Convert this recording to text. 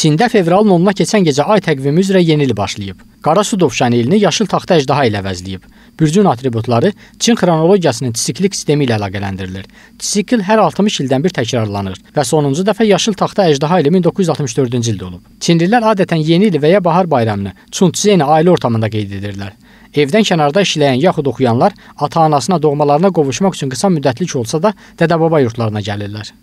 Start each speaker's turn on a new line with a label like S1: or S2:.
S1: Çində fevralın 10-na keçən gecə ay təqvimi üzrə yeni il başlayıb. Qara su dovşanı ilini yaşıl taxta əjdaha ilə əvəzləyib. Bürcün atributları Çin xronologiyasının tsiklik sistemi ilə əlaqələndirilir. Tsikl hər 60 ildən bir təkrarlanır və sonuncu dəfə yaşıl taxta əjdaha ili 1964-cü ildə olub. Çinlilər adətən yeni il və ya bahar bayramını Çunçiyen ailə ortamında qeyd edirlər. Evdən kənarda işləyən yaxud oxuyanlar ata-anasına, doğmalarına qovuşmaq üçün qısa müddətlik olsa da dədə-baba yurtlarına gəlirlər.